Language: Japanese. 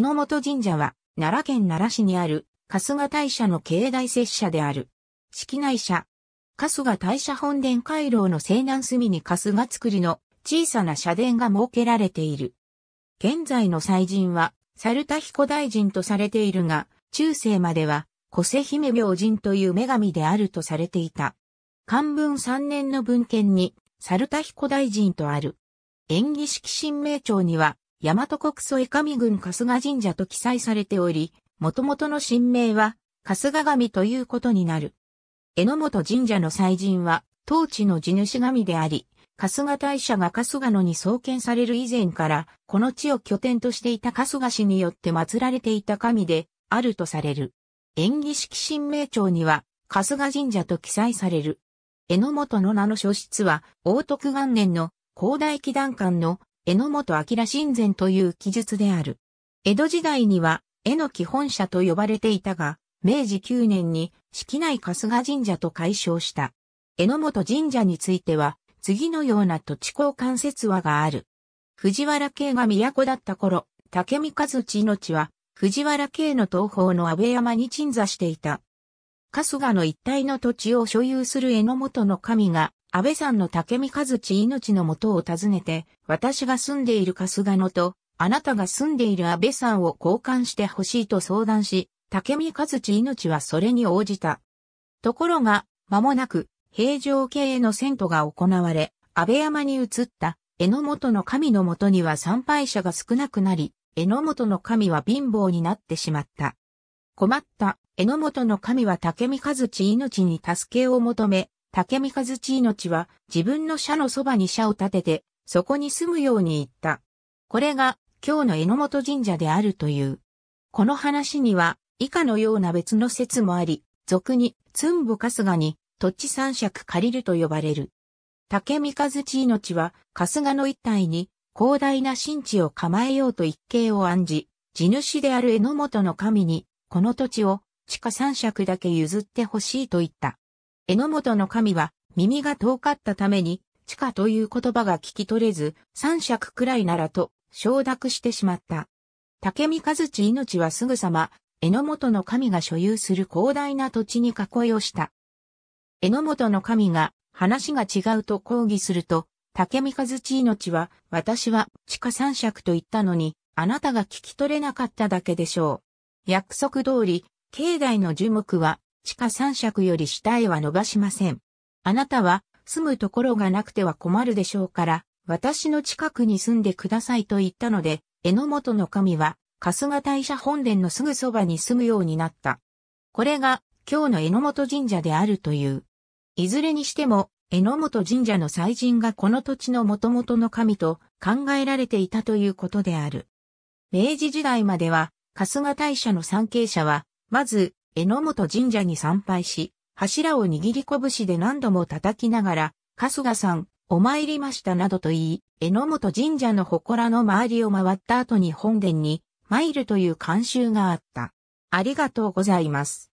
榎本神社は、奈良県奈良市にある、春日大社の境内拙社である。式内社。春日大社本殿回廊の西南隅に春日造りの小さな社殿が設けられている。現在の祭神は、猿田彦大臣とされているが、中世までは、小瀬姫明神という女神であるとされていた。漢文3年の文献に、猿田彦大臣とある。演技式神明帳には、大和国祖江上郡春日神社と記載されており、元々の神名は、春日神ということになる。榎本神社の祭神は、当地の地主神であり、春日大社が春日野に創建される以前から、この地を拠点としていた春日氏によって祀られていた神で、あるとされる。演起式神明帳には、春日神社と記載される。榎本の名の書室は、大徳元年の広大祈願館の榎本明神前という記述である。江戸時代には、江の基本社と呼ばれていたが、明治9年に、式内春日神社と改称した。榎本神社については、次のような土地交換説話がある。藤原家が都だった頃、竹見和地の地は、藤原家の東方の安倍山に鎮座していた。春日の一帯の土地を所有する榎本の神が、安倍さんの竹見和地命のもとを訪ねて、私が住んでいる春日野と、あなたが住んでいる安倍さんを交換してほしいと相談し、竹見和地命はそれに応じた。ところが、間もなく、平城系の遷都が行われ、安倍山に移った、榎本の神のもとには参拝者が少なくなり、榎本の神は貧乏になってしまった。困った榎本の神は竹見和地命に助けを求め、竹三和地命は自分の社のそばに社を建てて、そこに住むように言った。これが今日の榎本神社であるという。この話には以下のような別の説もあり、俗に、つんぼ春日に、土地三尺借りると呼ばれる。竹三日月命は、春日の一帯に、広大な新地を構えようと一計を案じ、地主である榎本の神に、この土地を、地下三尺だけ譲ってほしいと言った。榎本の神は耳が遠かったために、地下という言葉が聞き取れず、三尺くらいならと承諾してしまった。竹見和地命はすぐさま、榎本の神が所有する広大な土地に囲いをした。榎本の神が話が違うと抗議すると、竹見和地命は、私は地下三尺と言ったのに、あなたが聞き取れなかっただけでしょう。約束通り、境内の樹木は地下三尺より下へは伸ばしません。あなたは住むところがなくては困るでしょうから、私の近くに住んでくださいと言ったので、榎本の神は、春日大社本殿のすぐそばに住むようになった。これが、今日の榎本神社であるという。いずれにしても、榎本神社の祭神がこの土地の元々の神と考えられていたということである。明治時代までは、春日大社の参詣者は、まず、榎本神社に参拝し、柱を握り拳で何度も叩きながら、春日さん、お参りましたなどと言い、榎本神社の祠の周りを回った後に本殿に、参るという慣習があった。ありがとうございます。